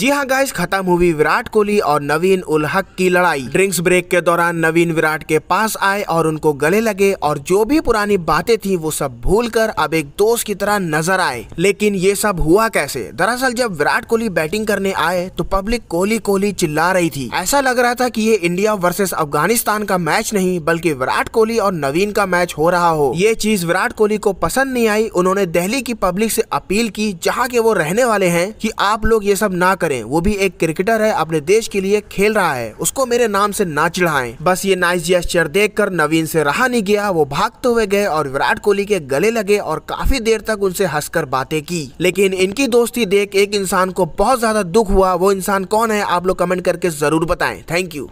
जी हाँ गाइस खत्म हुई विराट कोहली और नवीन उल हक की लड़ाई ड्रिंक्स ब्रेक के दौरान नवीन विराट के पास आए और उनको गले लगे और जो भी पुरानी बातें थी वो सब भूल कर अब एक दोस्त की तरह नजर आए लेकिन ये सब हुआ कैसे दरअसल जब विराट कोहली बैटिंग करने आए तो पब्लिक कोहली कोहली चिल्ला रही थी ऐसा लग रहा था की ये इंडिया वर्सेज अफगानिस्तान का मैच नहीं बल्कि विराट कोहली और नवीन का मैच हो रहा हो ये चीज विराट कोहली को पसंद नहीं आई उन्होंने दिल्ली की पब्लिक से अपील की जहाँ के वो रहने वाले हैं कि आप लोग ये सब ना करें वो भी एक क्रिकेटर है अपने देश के लिए खेल रहा है उसको मेरे नाम से ना चिढ़ाएं बस ये नाइस देख देखकर नवीन से रहा नहीं गया वो भागते हुए गए और विराट कोहली के गले लगे और काफी देर तक उनसे हंसकर बातें की लेकिन इनकी दोस्ती देख एक इंसान को बहुत ज्यादा दुख हुआ वो इंसान कौन है आप लोग कमेंट करके जरूर बताएं थैंक यू